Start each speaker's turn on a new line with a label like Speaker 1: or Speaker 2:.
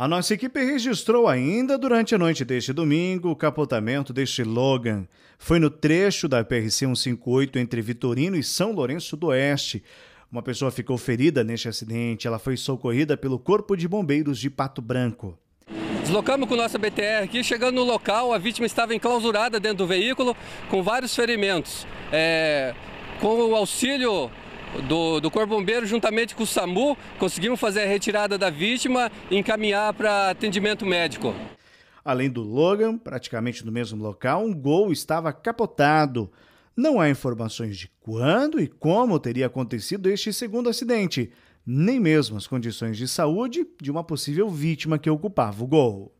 Speaker 1: A nossa equipe registrou ainda durante a noite deste domingo o capotamento deste Logan. Foi no trecho da PRC 158 entre Vitorino e São Lourenço do Oeste. Uma pessoa ficou ferida neste acidente. Ela foi socorrida pelo Corpo de Bombeiros de Pato Branco.
Speaker 2: Deslocamos com nossa BTR aqui, chegando no local, a vítima estava enclausurada dentro do veículo, com vários ferimentos. É, com o auxílio do, do Corpo Bombeiro, juntamente com o SAMU, conseguimos fazer a retirada da vítima e encaminhar para atendimento médico.
Speaker 1: Além do Logan, praticamente no mesmo local, um gol estava capotado. Não há informações de quando e como teria acontecido este segundo acidente, nem mesmo as condições de saúde de uma possível vítima que ocupava o gol.